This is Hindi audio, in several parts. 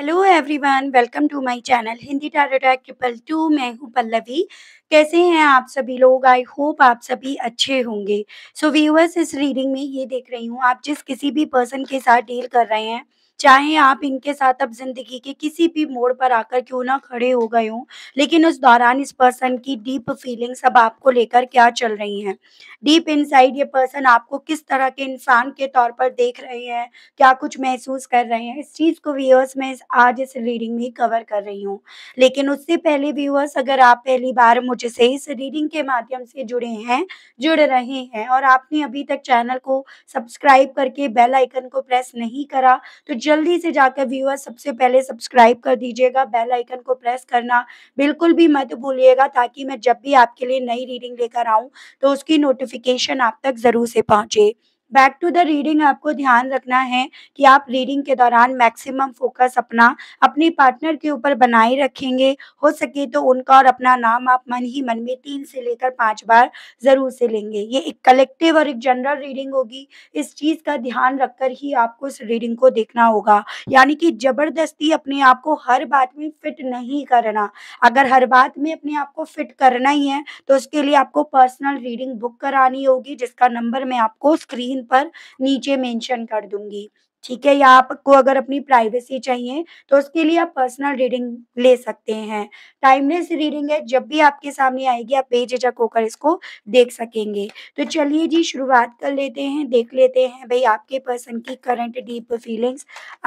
hello everyone welcome to my channel Hindi tarot talk triple two मैं हूँ पल्लवी कैसे हैं आप सभी लोग आई होप आप सभी अच्छे होंगे सो so, व्यूअर्स इस रीडिंग में ये देख रही हूँ आप जिस किसी भी पर्सन के साथ डील कर रहे हैं चाहे आप इनके साथ अब जिंदगी के किसी भी मोड़ पर आकर क्यों ना खड़े हो गए हों लेकिन उस दौरान इस पर्सन की डीप फीलिंग्स अब आपको लेकर क्या चल रही हैं डीप इनसाइड ये पर्सन आपको किस तरह के इंसान के तौर पर देख रहे हैं क्या कुछ महसूस कर रहे हैं इस चीज़ को व्यूअर्स में आज इस रीडिंग में कवर कर रही हूँ लेकिन उससे पहले व्यूअर्स अगर आप पहली बार मुझसे इस रीडिंग के माध्यम से जुड़े हैं जुड़ रहे हैं और आपने अभी तक चैनल को सब्सक्राइब करके बेल आइकन को प्रेस नहीं करा तो जल्दी से जाकर व्यूअर सबसे पहले सब्सक्राइब कर दीजिएगा बेल आइकन को प्रेस करना बिल्कुल भी मत भूलिएगा ताकि मैं जब भी आपके लिए नई रीडिंग लेकर आऊं तो उसकी नोटिफिकेशन आप तक ज़रूर से पहुंचे बैक टू द रीडिंग आपको ध्यान रखना है कि आप रीडिंग के दौरान मैक्सिमम फोकस अपना अपने पार्टनर के ऊपर बनाए रखेंगे हो सके तो उनका और अपना नाम आप मन ही मन में तीन से लेकर पांच बार जरूर से लेंगे ये एक कलेक्टिव और एक जनरल रीडिंग होगी इस चीज़ का ध्यान रखकर ही आपको इस रीडिंग को देखना होगा यानी कि जबरदस्ती अपने आप को हर बात में फिट नहीं करना अगर हर बात में अपने आप को फिट करना ही है तो उसके लिए आपको पर्सनल रीडिंग बुक करानी होगी जिसका नंबर मैं आपको स्क्रीन स्क्रीन पर नीचे मेंशन कर दूंगी ठीक है या आपको अगर अपनी प्राइवेसी चाहिए तो उसके लिए आप पर्सनल रीडिंग ले सकते हैं टाइमलेस रीडिंग है जब भी आपके सामने आएगी आप बेझिझक होकर इसको देख सकेंगे तो चलिए जी शुरुआत कर लेते हैं देख लेते हैं भाई आपके पर्सन की करंट डीप फीलिंग्स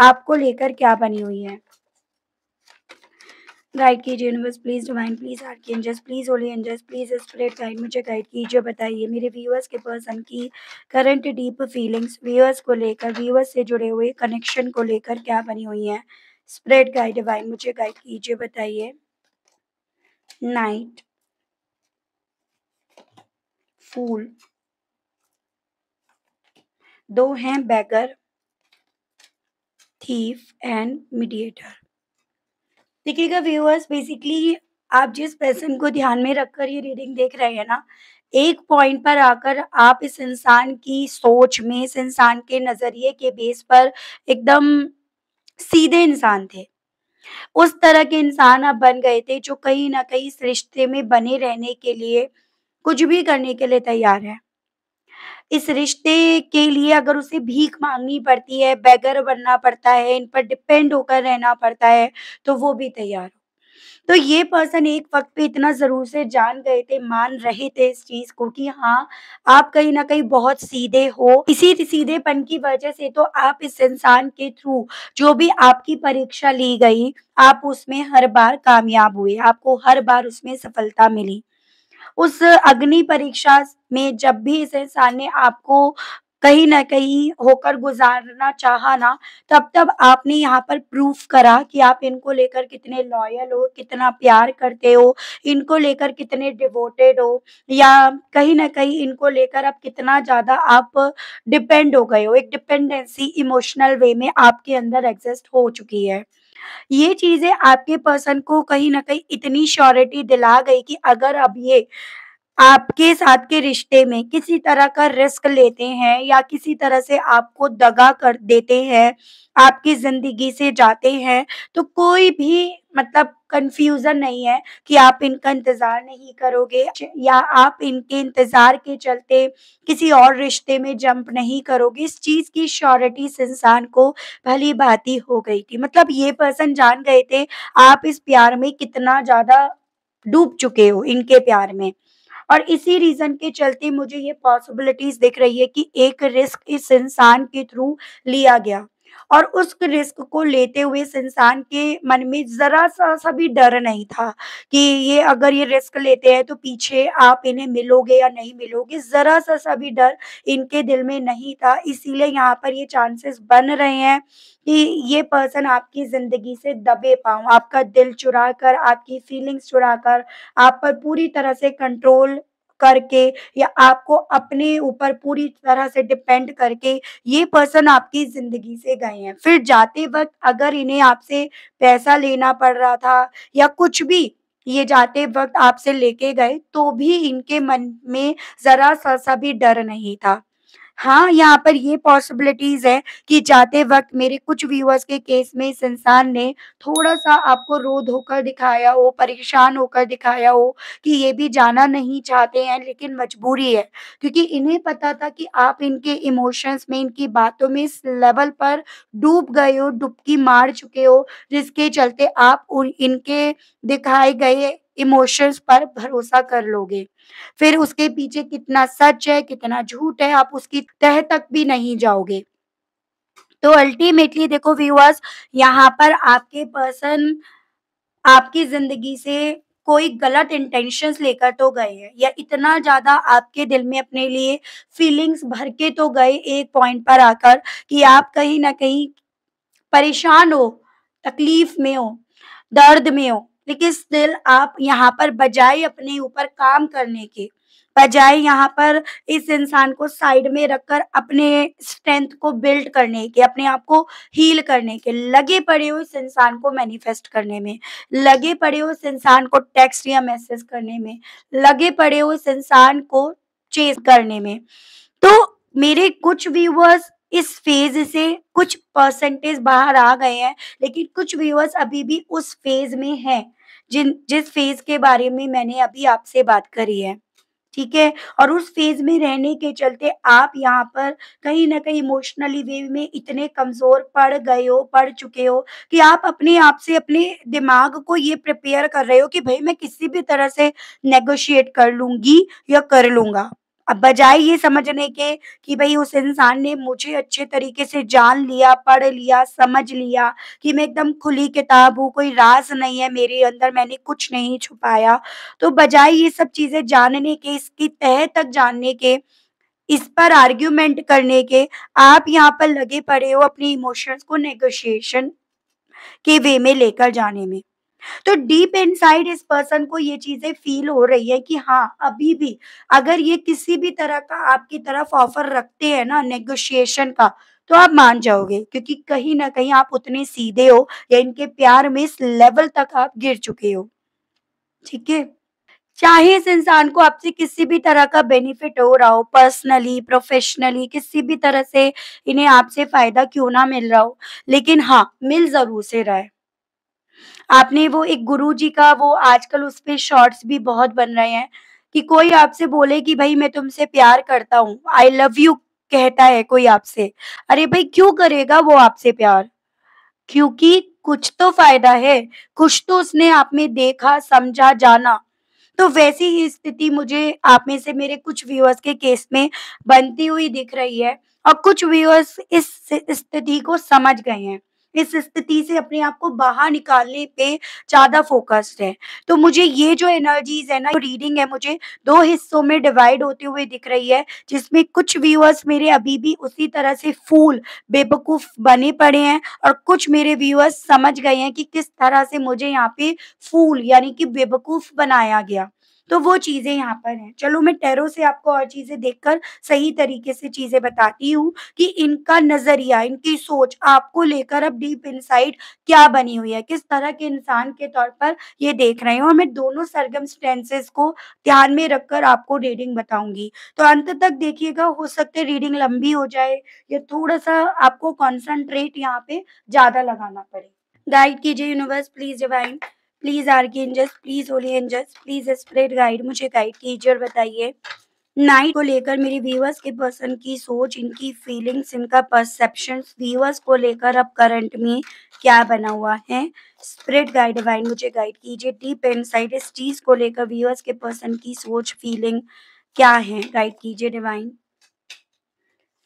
आपको लेकर क्या बनी हुई है गाइड कीजिए universe please divine please archangels please holy angels please spread guide मुझे गाइड कीजिए बताइए मेरे व्यूअर्स के पर्सन की करंट डीप फीलिंग्स व्यूअर्स को लेकर व्यूअर्स से जुड़े हुए कनेक्शन को लेकर क्या बनी हुई है स्प्रेड गाइड डिवाइन मुझे गाइड कीजिए बताइए नाइट फूल दो हैं बैगर थीफ एंड मीडिएटर देखिएगा व्यूअर्स बेसिकली आप जिस पर्सन को ध्यान में रखकर ये रीडिंग देख रहे हैं ना एक पॉइंट पर आकर आप इस इंसान की सोच में इस इंसान के नज़रिए के बेस पर एकदम सीधे इंसान थे उस तरह के इंसान आप बन गए थे जो कहीं ना कहीं इस रिश्ते में बने रहने के लिए कुछ भी करने के लिए तैयार है इस रिश्ते के लिए अगर उसे भीख मांगनी पड़ती है बेगर बनना पड़ता है इन पर डिपेंड होकर रहना पड़ता है तो वो भी तैयार हो तो ये पर्सन एक वक्त पे इतना जरूर से जान गए थे मान रहे थे इस चीज को कि हाँ आप कहीं ना कहीं बहुत सीधे हो इसी सीधेपन की वजह से तो आप इस इंसान के थ्रू जो भी आपकी परीक्षा ली गई आप उसमें हर बार कामयाब हुए आपको हर बार उसमें सफलता मिली उस अग्नि परीक्षा में जब भी इस इंसान ने आपको कहीं ना कहीं होकर गुजारना चाहा ना तब तब आपने यहाँ पर प्रूफ करा कि आप इनको लेकर कितने लॉयल हो कितना प्यार करते हो इनको लेकर कितने डिवोटेड हो या कहीं ना कहीं इनको लेकर आप कितना ज़्यादा आप डिपेंड हो गए हो एक डिपेंडेंसी इमोशनल वे में आपके अंदर एग्जिस्ट हो चुकी है ये चीज़ें आपके पर्सन को कहीं ना कहीं इतनी श्योरिटी दिला गई कि अगर अब ये आपके साथ के रिश्ते में किसी तरह का रिस्क लेते हैं या किसी तरह से आपको दगा कर देते हैं आपकी जिंदगी से जाते हैं तो कोई भी मतलब कंफ्यूजन नहीं है कि आप इनका इंतजार नहीं करोगे या आप इनके इंतजार के चलते किसी और रिश्ते में जंप नहीं करोगे इस चीज की श्योरिटी इस इंसान को भली भांति हो गई थी मतलब ये पर्सन जान गए थे आप इस प्यार में कितना ज्यादा डूब चुके हो इनके प्यार में और इसी रीजन के चलते मुझे ये पॉसिबिलिटीज दिख रही है कि एक रिस्क इस इंसान के थ्रू लिया गया और उस रिस्क को लेते हुए इस इंसान के मन में ज़रा सा सा भी डर नहीं था कि ये अगर ये रिस्क लेते हैं तो पीछे आप इन्हें मिलोगे या नहीं मिलोगे ज़रा सा सा भी डर इनके दिल में नहीं था इसीलिए यहाँ पर ये चांसेस बन रहे हैं कि ये पर्सन आपकी ज़िंदगी से दबे पाऊँ आपका दिल चुरा कर आपकी फीलिंग्स चुरा कर आप पर पूरी तरह से कंट्रोल करके या आपको अपने ऊपर पूरी तरह से डिपेंड करके ये पर्सन आपकी ज़िंदगी से गए हैं फिर जाते वक्त अगर इन्हें आपसे पैसा लेना पड़ रहा था या कुछ भी ये जाते वक्त आपसे लेके गए तो भी इनके मन में ज़रा सा सा भी डर नहीं था हाँ यहाँ पर ये पॉसिबिलिटीज है कि जाते वक्त मेरे कुछ व्यूअर्स के केस में इस इंसान ने थोड़ा सा आपको रोध होकर दिखाया हो परेशान होकर दिखाया हो कि ये भी जाना नहीं चाहते हैं लेकिन मजबूरी है क्योंकि इन्हें पता था कि आप इनके इमोशंस में इनकी बातों में इस लेवल पर डूब गए हो डुबकी मार चुके हो जिसके चलते आप इनके दिखाए गए इमोशंस पर भरोसा कर लोगे फिर उसके पीछे कितना सच है कितना झूठ है आप उसकी तह तक भी नहीं जाओगे तो अल्टीमेटली देखो व्यूअर्स यहाँ पर आपके पर्सन आपकी जिंदगी से कोई गलत इंटेंशंस लेकर तो गए हैं या इतना ज्यादा आपके दिल में अपने लिए फीलिंग्स भर के तो गए एक पॉइंट पर आकर कि आप कहीं ना कहीं परेशान हो तकलीफ में हो दर्द में हो लेकिन स्टिल आप यहाँ पर बजाय अपने ऊपर काम करने के बजाय यहाँ पर इस इंसान को साइड में रखकर अपने स्ट्रेंथ को बिल्ड करने के अपने आप को हील करने के लगे पड़े हो इस इंसान को मैनिफेस्ट करने में लगे पड़े हो इस इंसान को टेक्स्ट या मैसेज करने में लगे पड़े हो इस इंसान को चेज करने में तो मेरे कुछ व्यूवर्स इस फेज से कुछ परसेंटेज बाहर आ गए हैं लेकिन कुछ व्यूअर्स अभी भी उस फेज में हैं जिन जिस फेज के बारे में मैंने अभी आपसे बात करी है ठीक है और उस फेज में रहने के चलते आप यहाँ पर कहीं ना कहीं इमोशनली वे में इतने कमजोर पड़ गए हो पड़ चुके हो कि आप अपने आप से अपने दिमाग को ये प्रिपेयर कर रहे हो कि भाई मैं किसी भी तरह से नेगोशिएट कर लूंगी या कर लूंगा अब बजाय ये समझने के कि भाई उस इंसान ने मुझे अच्छे तरीके से जान लिया पढ़ लिया समझ लिया कि मैं एकदम खुली किताब हूँ कोई राज नहीं है मेरे अंदर मैंने कुछ नहीं छुपाया तो बजाय ये सब चीजें जानने के इसकी तह तक जानने के इस पर आर्ग्यूमेंट करने के आप यहाँ पर लगे पड़े हो अपने इमोशंस को नेगोशिएशन के वे में लेकर जाने में तो डीप इनसाइड इस पर्सन को ये चीजें फील हो रही है कि हाँ अभी भी अगर ये किसी भी तरह का आपकी तरफ ऑफर रखते हैं ना नेगोशिएशन का तो आप मान जाओगे क्योंकि कहीं ना कहीं आप उतने सीधे हो या इनके प्यार में इस लेवल तक आप गिर चुके हो ठीक है चाहे इस इंसान को आपसे किसी भी तरह का बेनिफिट हो रहा हो पर्सनली प्रोफेशनली किसी भी तरह से इन्हें आपसे फायदा क्यों ना मिल रहा हो लेकिन हाँ मिल जरूर से रहा है आपने वो एक गुरु जी का वो आजकल उस पर शॉर्ट्स भी बहुत बन रहे हैं कि कोई आपसे बोले कि भाई मैं तुमसे प्यार करता हूँ आई लव यू कहता है कोई आपसे अरे भाई क्यों करेगा वो आपसे प्यार क्योंकि कुछ तो फायदा है कुछ तो उसने आप में देखा समझा जाना तो वैसी ही स्थिति मुझे आप में से मेरे कुछ व्यूअर्स के केस में बनती हुई दिख रही है और कुछ व्यूअर्स इस स्थिति को समझ गए हैं इस स्थिति से अपने आप को बाहर निकालने पे ज्यादा फोकस्ड है तो मुझे ये जो एनर्जीज है ना रीडिंग है मुझे दो हिस्सों में डिवाइड होते हुए दिख रही है जिसमें कुछ व्यूअर्स मेरे अभी भी उसी तरह से फूल बेबकूफ बने पड़े हैं और कुछ मेरे व्यूअर्स समझ गए हैं कि किस तरह से मुझे यहाँ पे फूल यानी कि बेबकूफ बनाया गया तो वो चीज़ें यहाँ पर हैं चलो मैं टेरो से आपको और चीज़ें देखकर सही तरीके से चीज़ें बताती हूँ कि इनका नज़रिया इनकी सोच आपको लेकर अब डीप इनसाइड क्या बनी हुई है किस तरह के इंसान के तौर पर ये देख रहे हैं और मैं दोनों सरगम को ध्यान में रखकर आपको रीडिंग बताऊंगी तो अंत तक देखिएगा हो सकते रीडिंग लंबी हो जाए या थोड़ा सा आपको कॉन्सेंट्रेट यहाँ पे ज़्यादा लगाना पड़े गाइड कीजिए universe please divine please archangels please holy angels please spread guide मुझे गाइड कीजिए और बताइए नाइट को लेकर मेरे व्यूअर्स के पर्सन की सोच इनकी फीलिंग्स इनका परसेप्शन व्यूवर्स को लेकर अब करंट में क्या बना हुआ है स्प्रेड गाइड वाइन मुझे गाइड कीजिए डीप एंड साइड इस चीज को लेकर व्यूअर्स के पर्सन की सोच फीलिंग क्या है गाइड कीजिए divine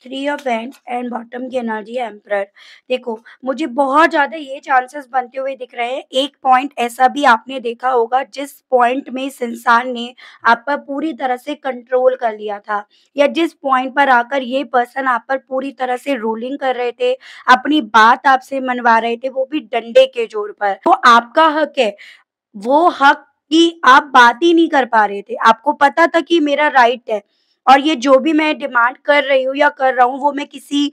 three of and and bottom की एनर्जी एम्प्रर देखो मुझे बहुत ज़्यादा ये चांसेस बनते हुए दिख रहे हैं एक पॉइंट ऐसा भी आपने देखा होगा जिस पॉइंट में इस इंसान ने आप पर पूरी तरह से कंट्रोल कर लिया था या जिस पॉइंट पर आकर ये पर्सन आप पर पूरी तरह से रूलिंग कर रहे थे अपनी बात आपसे मनवा रहे थे वो भी डंडे के जोर पर वो तो आपका हक है वो हक की आप बात ही नहीं कर पा रहे थे आपको पता था कि मेरा राइट है और ये जो भी मैं डिमांड कर रही हूँ या कर रहा हूँ वो मैं किसी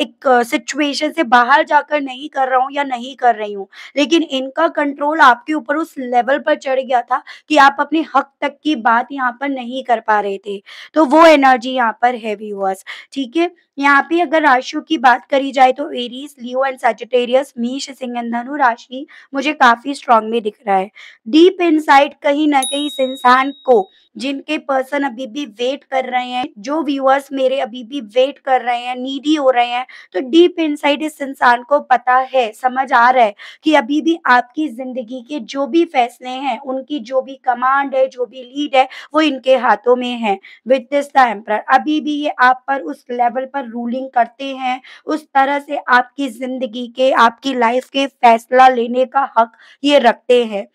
एक सिचुएशन से बाहर जाकर नहीं कर रहा हूँ या नहीं कर रही हूँ लेकिन इनका कंट्रोल आपके ऊपर उस लेवल पर चढ़ गया था कि आप अपने हक तक की बात यहाँ पर नहीं कर पा रहे थे तो वो एनर्जी यहाँ पर हैवी हुआ ठीक है यहाँ पे अगर राशियों की बात करी जाए तो एरीज लियो एंड सेजिटेरियस मीश सिंह एंड धनु राशि मुझे काफी स्ट्रांग में दिख रहा है डीप इनसाइड कहीं ना कहीं इस इंसान को जिनके पर्सन अभी भी वेट कर रहे हैं जो व्यूअर्स मेरे अभी भी वेट कर रहे हैं नीडी हो रहे हैं तो डीप इनसाइड इस इंसान को पता है समझ आ रहा है कि अभी भी आपकी जिंदगी के जो भी फैसले हैं उनकी जो भी कमांड है जो भी लीड है वो इनके हाथों में है विद दिस द एम्पर अभी भी ये आप पर उस लेवल पर रूलिंग करते हैं उस तरह से आपकी जिंदगी के आपकी लाइफ के फैसला लेने का हक ये रखते हैं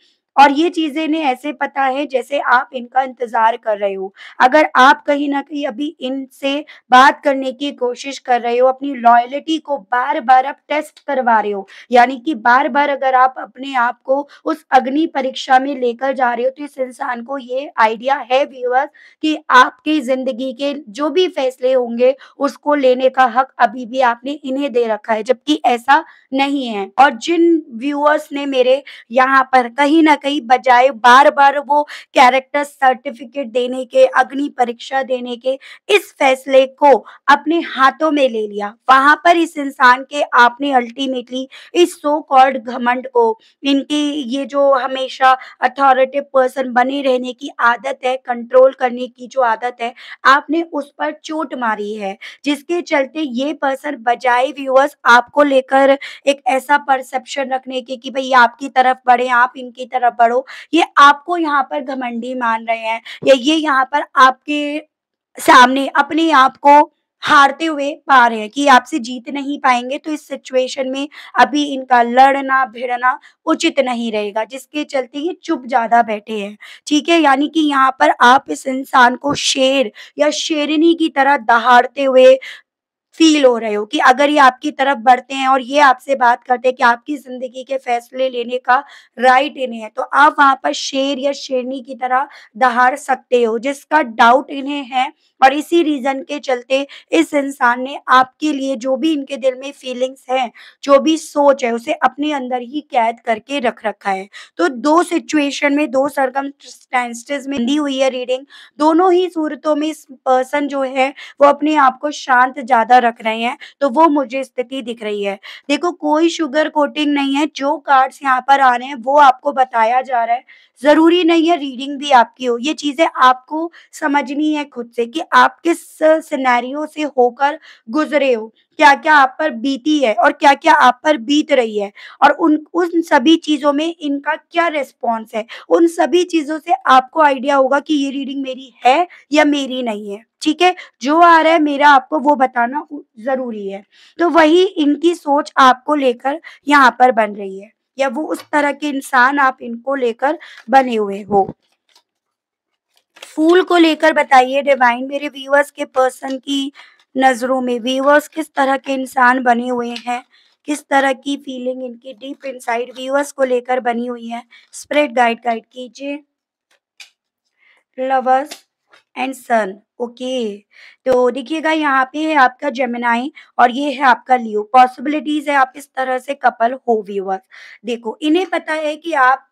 और ये चीजें ने ऐसे पता है जैसे आप इनका इंतजार कर रहे हो अगर आप कहीं ना कहीं अभी इनसे बात करने की कोशिश कर रहे हो अपनी लॉयलिटी को बार बार आप टेस्ट करवा रहे हो यानी कि बार बार अगर आप अपने आप को उस अग्नि परीक्षा में लेकर जा रहे हो तो इस इंसान को ये आइडिया है व्यूअर्स कि आपकी जिंदगी के जो भी फैसले होंगे उसको लेने का हक अभी भी आपने इन्हें दे रखा है जबकि ऐसा नहीं है और जिन व्यूअर्स ने मेरे यहाँ पर कहीं ना कहीं बजाय बार बार वो कैरेक्टर सर्टिफिकेट देने के अग्नि परीक्षा देने के इस फैसले को अपने हाथों में ले लिया वहां पर इस इंसान के आपने अल्टीमेटली इस सो कॉल्ड घमंड को इनके ये जो हमेशा अथॉरिटिव पर्सन बने रहने की आदत है कंट्रोल करने की जो आदत है आपने उस पर चोट मारी है जिसके चलते ये पर्सन बजाय व्यूअर्स आपको लेकर एक ऐसा परसेप्शन रखने के कि भाई आपकी तरफ बढ़े आप इनकी तरफ पढ़ो ये आपको यहाँ पर घमंडी मान रहे हैं या ये यहाँ पर आपके सामने अपने आप को हारते हुए पा रहे हैं कि आपसे जीत नहीं पाएंगे तो इस सिचुएशन में अभी इनका लड़ना भिड़ना उचित नहीं रहेगा जिसके चलते ये चुप ज्यादा बैठे हैं ठीक है यानी कि यहाँ पर आप इस इंसान को शेर या शेरनी की तरह दहाड़ते हुए फील हो रहे हो कि अगर ये आपकी तरफ बढ़ते हैं और ये आपसे बात करते हैं कि आपकी जिंदगी के फैसले लेने का राइट इन्हें है तो आप वहां पर शेर या शेरनी की तरह दहाड़ सकते हो जिसका डाउट इन्हें है और इसी रीजन के चलते इस इंसान ने आपके लिए जो भी इनके दिल में फीलिंग्स हैं जो भी सोच है उसे अपने अंदर ही कैद करके रख रखा है तो दो सिचुएशन में दो सरगम में दी हुई है रीडिंग दोनों ही सूरतों में इस पर्सन जो है वो अपने आप को शांत ज्यादा रख रहे हैं तो वो मुझे स्थिति दिख रही है देखो कोई शुगर कोटिंग नहीं है जो कार्ड्स यहाँ पर आ रहे हैं वो आपको बताया जा रहा है जरूरी नहीं है रीडिंग भी आपकी हो ये चीजें आपको समझनी है खुद से कि आप किस सिनेरियो से होकर गुजरे हो क्या क्या आप पर बीती है और क्या क्या आप पर बीत रही है और उन उन सभी चीजों में इनका क्या रेस्पॉन्स है उन सभी चीजों से आपको आइडिया होगा कि ये रीडिंग मेरी है या मेरी नहीं है ठीक है जो आ रहा है मेरा आपको वो बताना जरूरी है तो वही इनकी सोच आपको लेकर यहाँ पर बन रही है या वो उस तरह के इंसान आप इनको लेकर बने हुए हो फूल को लेकर बताइए डिवाइन मेरे व्यूअर्स के पर्सन की नज़रों में व्यूवर्स किस तरह के इंसान बने हुए हैं किस तरह की फीलिंग इनकी डीप इनसाइड व्यूवर्स को लेकर बनी हुई है स्प्रेड गाइड गाइड कीजिए लवर्स एंड सन ओके तो देखिएगा यहाँ पे है आपका जेमिनाई और ये है आपका लियो पॉसिबिलिटीज है आप इस तरह से कपल हो व्यूवर्स देखो इन्हें पता है कि आप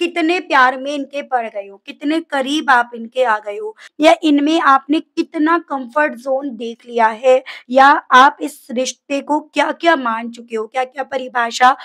कितने प्यार में इनके पड़ गए हो कितने करीब आप इनके आ गए हो या इनमें आपने कितना कंफर्ट जोन देख लिया है या आप इस रिश्ते को क्या क्या मान चुके हो क्या क्या परिभाषा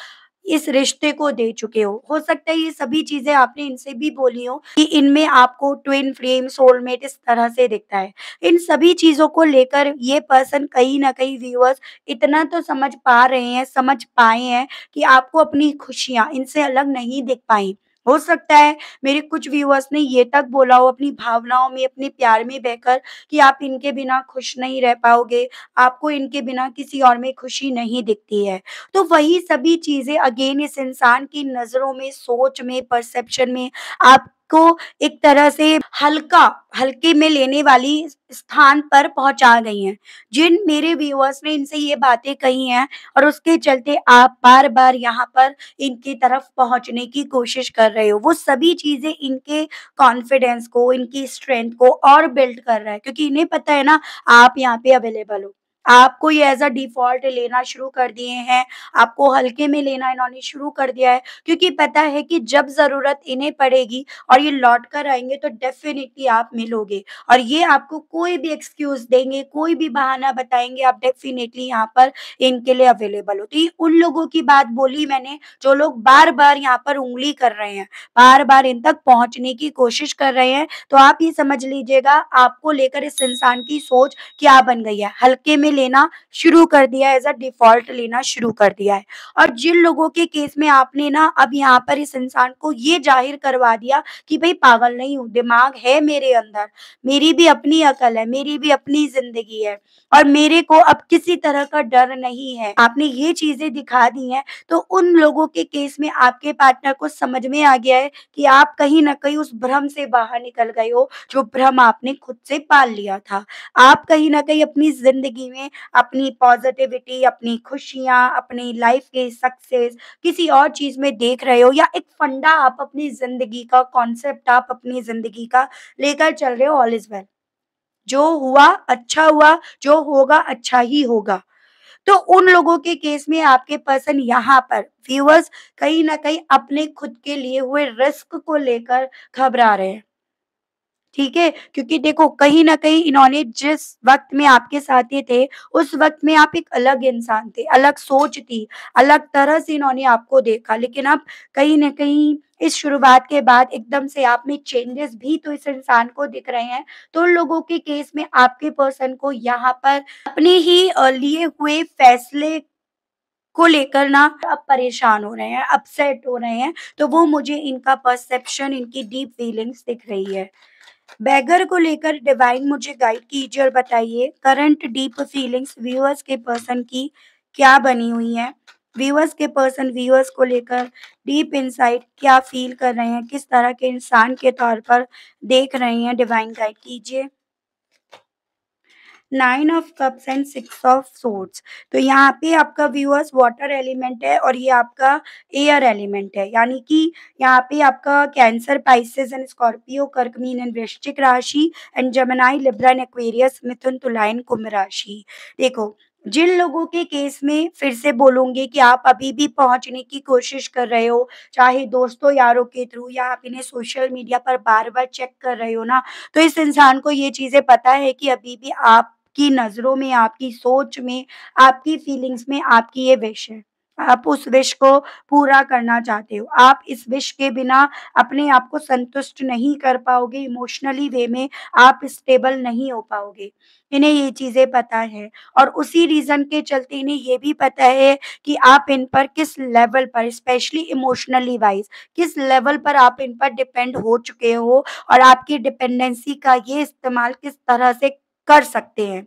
इस रिश्ते को दे चुके हो हो सकता है ये सभी चीजें आपने इनसे भी बोली हो कि इनमें आपको ट्विन फ्रेम सोलमेट इस तरह से दिखता है इन सभी चीजों को लेकर ये पर्सन कहीं ना कहीं व्यूअर्स इतना तो समझ पा रहे हैं समझ पाए हैं कि आपको अपनी खुशियां इनसे अलग नहीं दिख पाई हो सकता है मेरे कुछ व्यूअर्स ने ये तक बोला हो अपनी भावनाओं में अपने प्यार में बहकर कि आप इनके बिना खुश नहीं रह पाओगे आपको इनके बिना किसी और में खुशी नहीं दिखती है तो वही सभी चीजें अगेन इस इंसान की नजरों में सोच में परसेप्शन में आप को एक तरह से हल्का हल्के में लेने वाली स्थान पर पहुंचा गई हैं जिन मेरे व्यूअर्स ने इनसे ये बातें कही हैं और उसके चलते आप बार बार यहाँ पर इनकी तरफ पहुंचने की कोशिश कर रहे हो वो सभी चीज़ें इनके कॉन्फिडेंस को इनकी स्ट्रेंथ को और बिल्ड कर रहा है क्योंकि इन्हें पता है ना आप यहाँ पे अवेलेबल हो आपको ये एज अ डिफॉल्ट लेना शुरू कर दिए हैं आपको हल्के में लेना इन्होंने शुरू कर दिया है क्योंकि पता है कि जब जरूरत इन्हें पड़ेगी और ये लौट कर आएंगे तो डेफिनेटली आप मिलोगे और ये आपको कोई भी एक्सक्यूज देंगे कोई भी बहाना बताएंगे आप डेफिनेटली यहाँ पर इनके लिए अवेलेबल हो तो ये उन लोगों की बात बोली मैंने जो लोग बार बार यहाँ पर उंगली कर रहे हैं बार बार इन तक पहुंचने की कोशिश कर रहे हैं तो आप ये समझ लीजिएगा आपको लेकर इस इंसान की सोच क्या बन गई है हल्के में लेना शुरू कर दिया है एज अ डिफॉल्ट लेना शुरू कर दिया है और जिन लोगों के केस में आपने ना अब यहाँ पर इस इंसान को ये जाहिर करवा दिया कि भाई पागल नहीं हूँ दिमाग है मेरे अंदर मेरी भी अपनी अकल है मेरी भी अपनी जिंदगी है और मेरे को अब किसी तरह का डर नहीं है आपने ये चीजें दिखा दी हैं तो उन लोगों के केस में आपके पार्टनर को समझ में आ गया है कि आप कहीं ना कहीं उस भ्रम से बाहर निकल गए हो जो भ्रम आपने खुद से पाल लिया था आप कहीं ना कहीं अपनी जिंदगी में हैं अपनी पॉजिटिविटी अपनी खुशियाँ अपनी लाइफ के सक्सेस किसी और चीज़ में देख रहे हो या एक फंडा आप अपनी ज़िंदगी का कॉन्सेप्ट आप अपनी ज़िंदगी का लेकर चल रहे हो ऑल इज़ वेल जो हुआ अच्छा हुआ जो होगा अच्छा ही होगा तो उन लोगों के केस में आपके पर्सन यहाँ पर व्यूअर्स कहीं ना कहीं अपने खुद के लिए हुए रिस्क को लेकर घबरा रहे हैं ठीक है क्योंकि देखो कहीं ना कहीं इन्होंने जिस वक्त में आपके साथ ये थे उस वक्त में आप एक अलग इंसान थे अलग सोच थी अलग तरह से इन्होंने आपको देखा लेकिन अब कहीं ना कहीं इस शुरुआत के बाद एकदम से आप में चेंजेस भी तो इस इंसान को दिख रहे हैं तो उन लोगों के केस में आपके पर्सन को यहाँ पर अपने ही लिए हुए फैसले को लेकर ना अब परेशान हो रहे हैं अपसेट हो रहे हैं तो वो मुझे इनका परसेप्शन इनकी डीप फीलिंग्स दिख रही है बैगर को लेकर डिवाइन मुझे गाइड कीजिए और बताइए करंट डीप फीलिंग्स व्यूअर्स के पर्सन की क्या बनी हुई है व्यूअर्स के पर्सन व्यूअर्स को लेकर डीप इंसाइट क्या फील कर रहे हैं किस तरह के इंसान के तौर पर देख रहे हैं डिवाइन गाइड कीजिए nine of cups and six of swords तो यहाँ पे आपका व्यूअर्स वाटर एलिमेंट है और ये आपका एयर एलिमेंट है यानी कि यहाँ पे आपका कैंसर पाइसिस एंड स्कॉर्पियो कर्कमीन एंड वृश्चिक राशि एंड जमनाई लिब्रा एक्वेरियस मिथुन तुलाइन कुंभ राशि देखो जिन लोगों के केस में फिर से बोलोगे कि आप अभी भी पहुंचने की कोशिश कर रहे हो चाहे दोस्तों यारों के थ्रू या आप इन्हें सोशल मीडिया पर बार बार चेक कर रहे हो ना तो इस इंसान को ये चीजें पता है कि अभी भी आपकी नजरों में आपकी सोच में आपकी फीलिंग्स में आपकी ये विश है आप उस विश को पूरा करना चाहते हो आप इस विश के बिना अपने आप को संतुष्ट नहीं कर पाओगे इमोशनली वे में आप स्टेबल नहीं हो पाओगे इन्हें ये चीज़ें पता है और उसी रीज़न के चलते इन्हें ये भी पता है कि आप इन पर किस लेवल पर स्पेशली इमोशनली वाइज किस लेवल पर आप इन पर डिपेंड हो चुके हो और आपकी डिपेंडेंसी का ये इस्तेमाल किस तरह से कर सकते हैं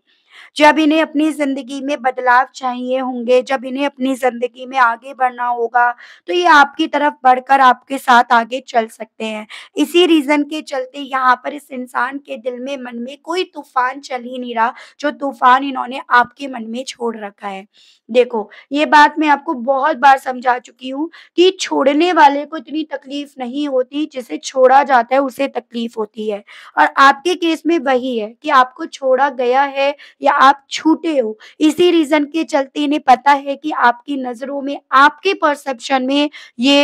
जब इन्हें अपनी जिंदगी में बदलाव चाहिए होंगे जब इन्हें अपनी जिंदगी में आगे बढ़ना होगा तो ये आपकी तरफ बढ़कर आपके साथ आगे चल सकते हैं इसी रीजन के चलते यहाँ पर इस इंसान के दिल में मन में कोई तूफान चल ही नहीं रहा जो तूफान इन्होंने आपके मन में छोड़ रखा है देखो ये बात मैं आपको बहुत बार समझा चुकी हूँ कि छोड़ने वाले को इतनी तकलीफ नहीं होती जिसे छोड़ा जाता है उसे तकलीफ होती है और आपके केस में वही है कि आपको छोड़ा गया है या या आप छूटे हो इसी रीजन के चलते इन्हें पता है कि आपकी नजरों में आपके परसेप्शन में ये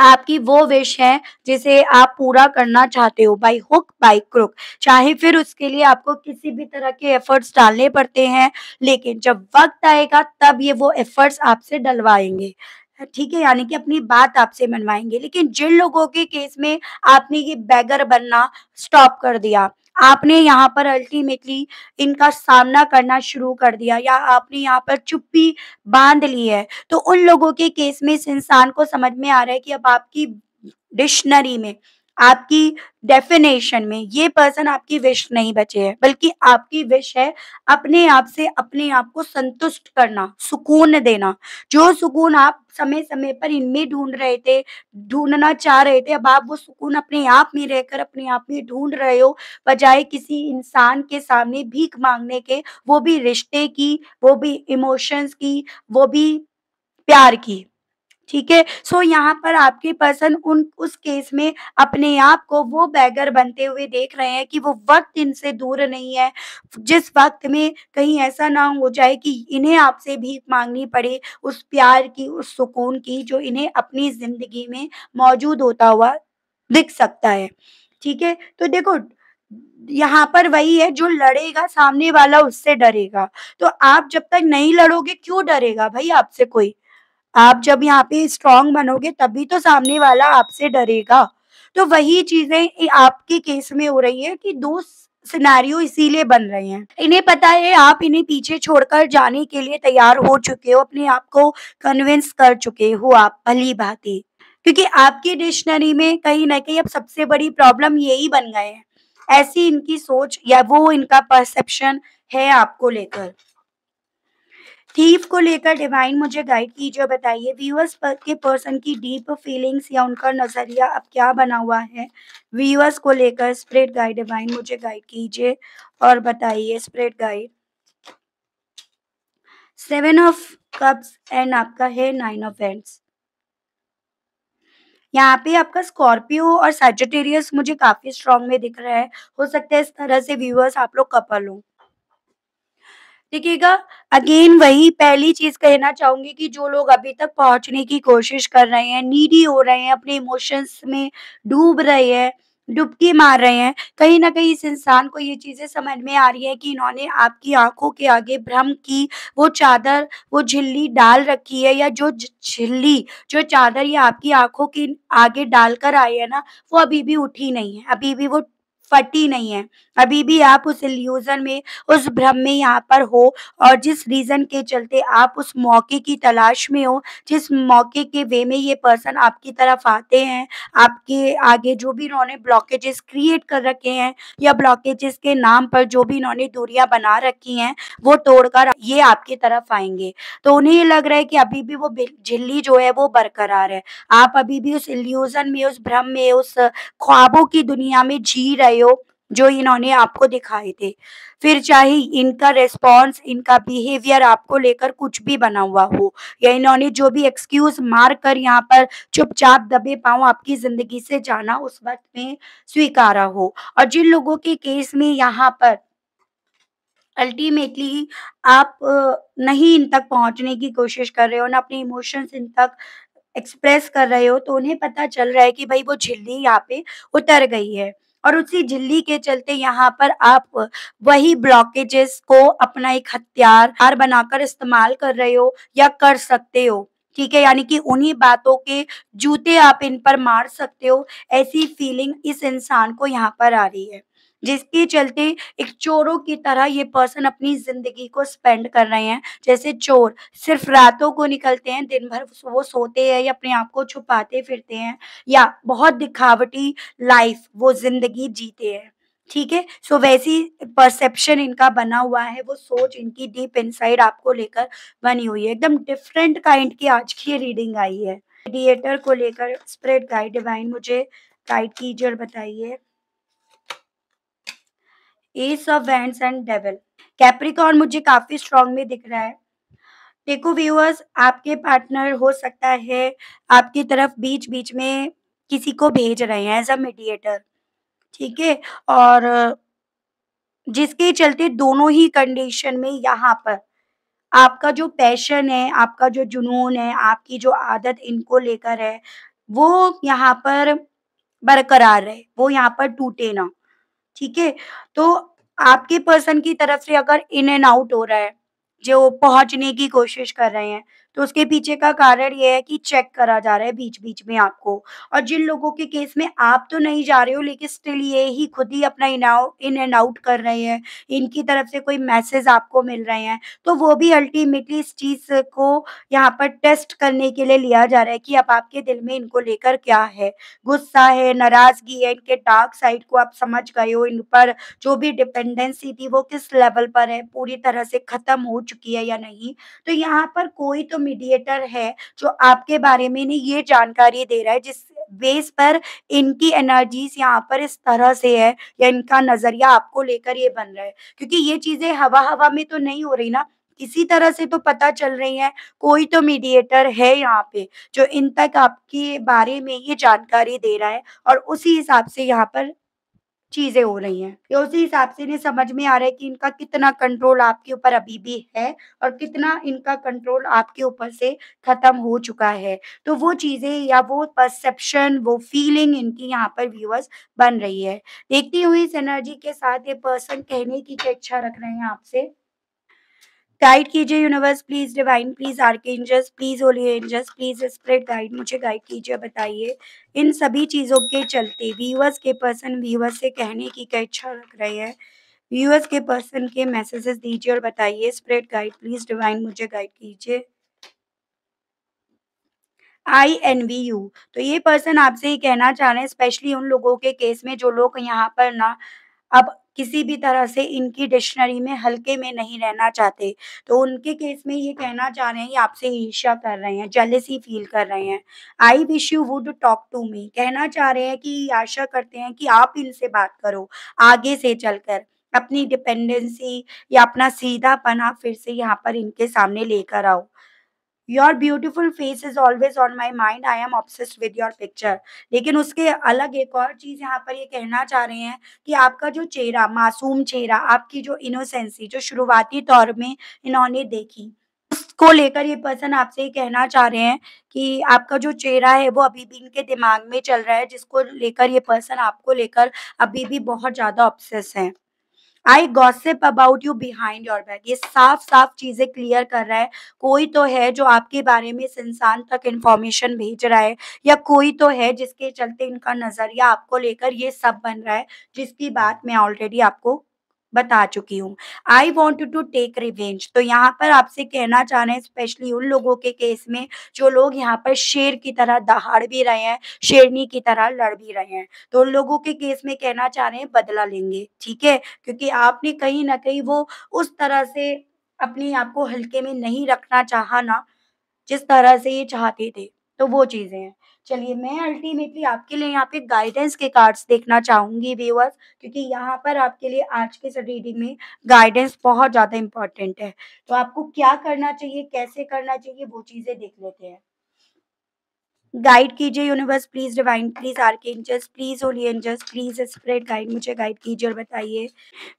आपकी वो विश है जिसे आप पूरा करना चाहते हो बाई हुक बाई क्रुक चाहे फिर उसके लिए आपको किसी भी तरह के एफर्ट्स डालने पड़ते हैं लेकिन जब वक्त आएगा तब ये वो एफर्ट्स आपसे डलवाएंगे हाँ, ठीक है यानी कि अपनी बात आपसे मनवाएंगे लेकिन जिन लोगों के केस में आपने ये बैगर बनना स्टॉप कर दिया आपने यहाँ पर अल्टीमेटली इनका सामना करना शुरू कर दिया या आपने यहाँ पर चुप्पी बांध ली है तो उन लोगों के केस में इस इंसान को समझ में आ रहा है कि अब आपकी डिक्शनरी में आपकी डेफिनेशन में ये पर्सन आपकी विश नहीं बचे है बल्कि आपकी विश है अपने आप से अपने आप को संतुष्ट करना सुकून देना जो सुकून आप समय समय पर इनमें ढूंढ रहे थे ढूंढना चाह रहे थे अब आप वो सुकून अपने आप में रहकर अपने आप में ढूंढ रहे हो बजाय किसी इंसान के सामने भीख मांगने के वो भी रिश्ते की वो भी इमोशंस की वो भी प्यार की ठीक है सो यहाँ पर आपके पर्सन उन उस केस में अपने आप को वो बैगर बनते हुए देख रहे हैं कि वो वक्त इनसे दूर नहीं है जिस वक्त में कहीं ऐसा ना हो जाए कि इन्हें आपसे भीख मांगनी पड़े उस प्यार की उस सुकून की जो इन्हें अपनी जिंदगी में मौजूद होता हुआ दिख सकता है ठीक है तो देखो यहाँ पर वही है जो लड़ेगा सामने वाला उससे डरेगा तो आप जब तक नहीं लड़ोगे क्यों डरेगा भाई आपसे कोई आप जब यहाँ पे स्ट्रांग बनोगे तभी तो सामने वाला आपसे डरेगा तो वही चीजें आपके केस में हो रही है कि दो सिनेरियो इसीलिए बन रहे हैं इन्हें पता है आप इन्हें पीछे छोड़कर जाने के लिए तैयार हो चुके हो अपने आप को कन्विंस कर चुके हो आप भली ही क्योंकि आपकी डिक्शनरी में कहीं ना कहीं अब सबसे बड़ी प्रॉब्लम यही बन गए हैं ऐसी इनकी सोच या वो इनका परसेप्शन है आपको लेकर थीफ को लेकर डिवाइन मुझे गाइड कीजिए बताइए व्यूअर्स पर के पर्सन की डीप फीलिंग्स या उनका नज़रिया अब क्या बना हुआ है व्यूअर्स को लेकर स्प्रेड गाइड डिवाइन मुझे गाइड कीजिए और बताइए spread guide seven of cups and आपका है नाइन ऑफ एंड्स यहाँ पे आपका स्कॉर्पियो और सैजिटेरियस मुझे काफी स्ट्रॉन्ग में दिख रहा है हो सकता है इस तरह से व्यूअर्स आप लोग कपल हों देखिएगा अगेन वही पहली चीज कहना चाहूंगी कि जो लोग अभी तक पहुंचने की कोशिश कर रहे हैं नीडी हो रहे हैं अपने इमोशंस में डूब रहे हैं डुबकी मार रहे हैं कहीं ना कहीं इस इंसान को ये चीज़ें समझ में आ रही है कि इन्होंने आपकी आंखों के आगे भ्रम की वो चादर वो झिल्ली डाल रखी है या जो झिल्ली जो चादर ये आपकी आंखों के आगे डालकर आई है ना वो अभी भी उठी नहीं है अभी भी वो फटी नहीं है अभी भी आप उस इल्यूजन में उस भ्रम में यहाँ पर हो और जिस रीजन के चलते आप उस मौके की तलाश में हो जिस मौके के वे में ये पर्सन आपकी तरफ आते हैं आपके आगे जो भी इन्होंने ब्लॉकेजेस क्रिएट कर रखे हैं या ब्लॉकेजेस के नाम पर जो भी इन्होंने दूरियां बना रखी हैं वो तोड़कर ये आपकी तरफ आएंगे तो उन्हें ये लग रहा है कि अभी भी वो झिल्ली जो है वो बरकरार है आप अभी भी उस इल्यूजन में उस भ्रम में उस ख्वाबों की दुनिया में जी रहे हो प्रयोग जो इन्होंने आपको दिखाए थे फिर चाहे इनका रेस्पॉन्स इनका बिहेवियर आपको लेकर कुछ भी बना हुआ हो या इन्होंने जो भी एक्सक्यूज मार कर यहाँ पर चुपचाप दबे पाओ आपकी जिंदगी से जाना उस वक्त में स्वीकारा हो और जिन लोगों के केस में यहाँ पर अल्टीमेटली आप नहीं इन तक पहुंचने की कोशिश कर रहे हो ना अपने इमोशंस इन तक एक्सप्रेस कर रहे हो तो उन्हें पता चल रहा है कि भाई वो झिल्ली यहाँ पे उतर गई है और उसी झिल्ली के चलते यहाँ पर आप वही ब्लॉकेजेस को अपना एक हथियार बनाकर इस्तेमाल कर रहे हो या कर सकते हो ठीक है यानी कि उन्हीं बातों के जूते आप इन पर मार सकते हो ऐसी फीलिंग इस इंसान को यहाँ पर आ रही है जिसके चलते एक चोरों की तरह ये पर्सन अपनी जिंदगी को स्पेंड कर रहे हैं जैसे चोर सिर्फ रातों को निकलते हैं दिन भर वो सोते हैं या अपने आप को छुपाते फिरते हैं या बहुत दिखावटी लाइफ वो जिंदगी जीते हैं ठीक है सो वैसी परसेप्शन इनका बना हुआ है वो सोच इनकी डीप इनसाइड आपको लेकर बनी हुई है एकदम डिफरेंट काइंड की आज की रीडिंग आई है रेडिएटर को लेकर स्प्रेड गाइड डिवाइन मुझे गाइड कीजिए और बताइए ace of wand and devil Capricorn मुझे काफी स्ट्रॉन्ग में दिख रहा है देखो व्यूअर्स आपके पार्टनर हो सकता है आपकी तरफ बीच बीच में किसी को भेज रहे हैं एज अ मीडिएटर ठीक है और जिसके चलते दोनों ही कंडीशन में यहाँ पर आपका जो पैशन है आपका जो जुनून है आपकी जो आदत इनको लेकर है वो यहाँ पर बरकरार रहे वो यहाँ पर टूटे ना ठीक है तो आपके पर्सन की तरफ से अगर इन एंड आउट हो रहा है जो पहुंचने की कोशिश कर रहे हैं तो उसके पीछे का कारण ये है कि चेक करा जा रहा है बीच बीच में आपको और जिन लोगों के केस में आप तो नहीं जा रहे हो लेकिन स्टिल ये ही खुद ही अपना इन एंड आउट कर रहे हैं इनकी तरफ से कोई मैसेज आपको मिल रहे हैं तो वो भी अल्टीमेटली इस चीज़ को यहाँ पर टेस्ट करने के लिए लिया जा रहा है कि अब आपके दिल में इनको लेकर क्या है गुस्सा है नाराजगी है इनके डार्क साइड को आप समझ गए हो इन पर जो भी डिपेंडेंसी थी वो किस लेवल पर है पूरी तरह से खत्म हो चुकी है या नहीं तो यहाँ पर कोई तो मीडिएटर है जो आपके बारे में नहीं ये जानकारी दे रहा है जिस बेस पर इनकी एनर्जीज यहाँ पर इस तरह से है या इनका नजरिया आपको लेकर ये बन रहा है क्योंकि ये चीजें हवा हवा में तो नहीं हो रही ना किसी तरह से तो पता चल रही है कोई तो मीडिएटर है यहाँ पे जो इन तक आपके बारे में ये जानकारी दे रहा है और उसी हिसाब से यहाँ पर चीजें हो रही हैं उसी हिसाब से इन्हें समझ में आ रहा है कि इनका कितना कंट्रोल आपके ऊपर अभी भी है और कितना इनका कंट्रोल आपके ऊपर से खत्म हो चुका है तो वो चीजें या वो परसेप्शन वो फीलिंग इनकी यहाँ पर व्यूअर्स बन रही है देखती हुई इस एनर्जी के साथ ये पर्सन कहने की इच्छा रख रहे हैं आपसे गाइड कीजिए universe please divine please archangels please holy angels please spread guide मुझे गाइड कीजिए बताइए इन सभी चीज़ों के चलते व्यूअर्स के पर्सन व्यूअर्स से कहने की क्या इच्छा रख रहे हैं व्यूअर्स के पर्सन के मैसेजेस दीजिए और बताइए स्प्रेड गाइड प्लीज डिवाइन मुझे गाइड कीजिए आई एन वी यू तो ये पर्सन आपसे ये कहना चाह रहे हैं स्पेशली उन लोगों के केस में जो लोग यहाँ पर ना अब किसी भी तरह से इनकी डिक्शनरी में हल्के में नहीं रहना चाहते तो उनके केस में ये कहना चाह रहे हैं आपसे ईर्ष्या कर रहे हैं जलसी फील कर रहे हैं I wish you would talk to me कहना चाह रहे हैं कि आशा करते हैं कि आप इनसे बात करो आगे से चलकर अपनी डिपेंडेंसी या अपना सीधापन आप फिर से यहाँ पर इनके सामने लेकर आओ your beautiful face is always on my mind I am obsessed with your picture लेकिन उसके अलग एक और चीज यहाँ पर ये कहना चाह रहे हैं कि आपका जो चेहरा मासूम चेहरा आपकी जो इनोसेंसी जो शुरुआती तौर में इन्होंने देखी उसको लेकर ये पर्सन आपसे ये कहना चाह रहे हैं कि आपका जो चेहरा है वो अभी भी इनके दिमाग में चल रहा है जिसको लेकर ये पर्सन आपको लेकर अभी भी बहुत ज्यादा ऑब्सेस है I gossip about you behind your back ये साफ साफ चीजें क्लियर कर रहा है कोई तो है जो आपके बारे में इस इंसान तक इंफॉर्मेशन भेज रहा है या कोई तो है जिसके चलते इनका नजरिया आपको लेकर ये सब बन रहा है जिसकी बात मैं ऑलरेडी आपको बता चुकी हूँ I want to take revenge तो यहाँ पर आपसे कहना चाह रहे हैं स्पेशली उन लोगों के केस में जो लोग यहाँ पर शेर की तरह दहाड़ भी रहे हैं शेरनी की तरह लड़ भी रहे हैं तो उन लोगों के केस में कहना चाह रहे हैं बदला लेंगे ठीक है क्योंकि आपने कहीं ना कहीं वो उस तरह से अपने आप को हल्के में नहीं रखना चाहा ना जिस तरह से ये चाहते थे तो वो चीजें हैं चलिए मैं अल्टीमेटली आपके लिए यहाँ पे गाइडेंस के कार्ड्स देखना चाहूंगी व्यूअर्स क्योंकि यहाँ पर आपके लिए आज के रीडिंग में गाइडेंस बहुत ज़्यादा इंपॉर्टेंट है तो आपको क्या करना चाहिए कैसे करना चाहिए वो चीज़ें देख लेते हैं गाइड कीजिए यूनिवर्स प्लीज डिवाइन प्लीज के angels please holy angels please spread guide मुझे गाइड कीजिए और बताइए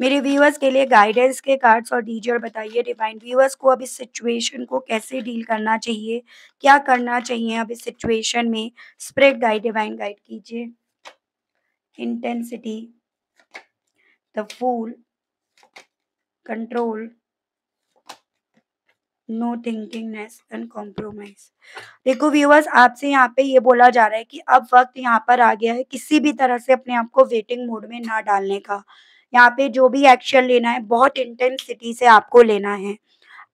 मेरे व्यूअर्स के लिए गाइडेंस के कार्ड्स और दीजिए और बताइए डिवाइन व्यूअर्स को अब इस सिचुएशन को कैसे डील करना चाहिए क्या करना चाहिए अब इस सिचुएशन में स्प्रेड गाइड डिवाइन गाइड कीजिए intensity the fool control no thinkingness and compromise देखो व्यूअर्स आपसे यहाँ पे ये बोला जा रहा है कि अब वक्त यहाँ पर आ गया है किसी भी तरह से अपने आप को वेटिंग मोड में ना डालने का यहाँ पे जो भी एक्शन लेना है बहुत इंटेंसिटी से आपको लेना है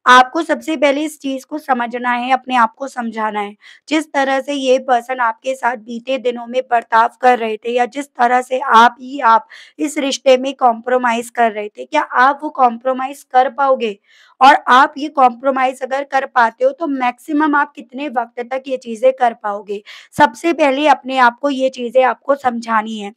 आपको सबसे पहले इस चीज को समझना है अपने आप को समझाना है जिस तरह से ये पर्सन आपके साथ बीते दिनों में बर्ताव कर रहे थे या जिस तरह से आप ही आप इस रिश्ते में कॉम्प्रोमाइज कर रहे थे क्या आप वो कॉम्प्रोमाइज कर पाओगे और आप ये कॉम्प्रोमाइज अगर कर पाते हो तो मैक्सिमम आप कितने वक्त तक ये चीजें कर पाओगे सबसे पहले अपने आप को ये चीजें आपको समझानी है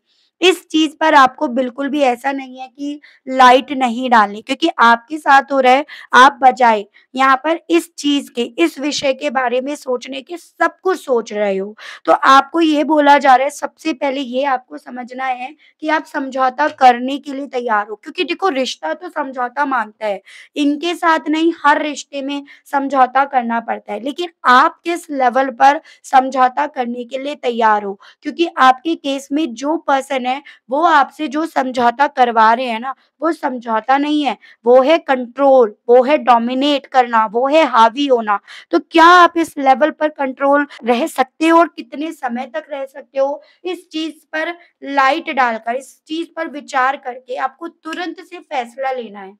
इस चीज पर आपको बिल्कुल भी ऐसा नहीं है कि लाइट नहीं डालनी क्योंकि आपके साथ हो रहा है आप बजाय यहाँ पर इस चीज के इस विषय के बारे में सोचने के सब कुछ सोच रहे हो तो आपको ये बोला जा रहा है सबसे पहले ये आपको समझना है कि आप समझौता करने के लिए तैयार हो क्योंकि देखो रिश्ता तो समझौता मांगता है इनके साथ नहीं हर रिश्ते में समझौता करना पड़ता है लेकिन आप किस लेवल पर समझौता करने के लिए तैयार हो क्योंकि आपके केस में जो पर्सन है हैं वो आपसे जो समझौता करवा रहे हैं ना वो समझौता नहीं है वो है कंट्रोल वो है डोमिनेट करना वो है हावी होना तो क्या आप इस लेवल पर कंट्रोल रह सकते हो और कितने समय तक रह सकते हो इस चीज पर लाइट डालकर इस चीज पर विचार करके आपको तुरंत से फैसला लेना है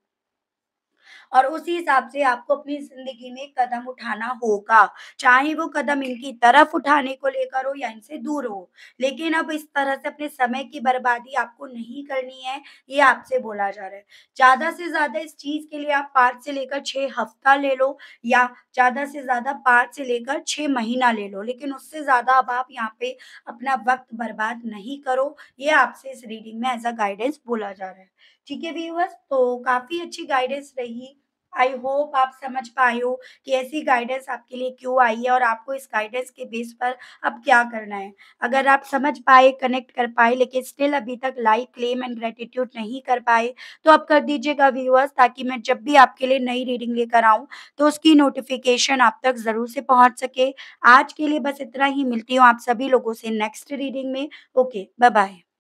और उसी हिसाब से आपको अपनी जिंदगी में कदम उठाना होगा चाहे वो कदम इनकी तरफ उठाने को लेकर हो या इनसे दूर हो लेकिन अब इस तरह से अपने समय की बर्बादी आपको नहीं करनी है ये आपसे बोला जा रहा है ज्यादा से ज्यादा इस चीज के लिए आप पांच से लेकर छह हफ्ता ले लो या ज्यादा से ज्यादा पांच से लेकर छह महीना ले लो लेकिन उससे ज्यादा अब आप यहाँ पे अपना वक्त बर्बाद नहीं करो ये आपसे इस रीडिंग में एज अ गाइडेंस बोला जा रहा है ठीक है व्यूअर्स तो काफ़ी अच्छी गाइडेंस रही आई होप आप समझ पाए हो कि ऐसी गाइडेंस आपके लिए क्यों आई है और आपको इस गाइडेंस के बेस पर अब क्या करना है अगर आप समझ पाए कनेक्ट कर पाए लेकिन स्टिल अभी तक लाइक क्लेम एंड ग्रेटिट्यूड नहीं कर पाए तो आप कर दीजिएगा व्यूअर्स ताकि मैं जब भी आपके लिए नई रीडिंग लेकर आऊँ तो उसकी नोटिफिकेशन आप तक ज़रूर से पहुँच सके आज के लिए बस इतना ही मिलती हूँ आप सभी लोगों से नेक्स्ट रीडिंग में ओके बाय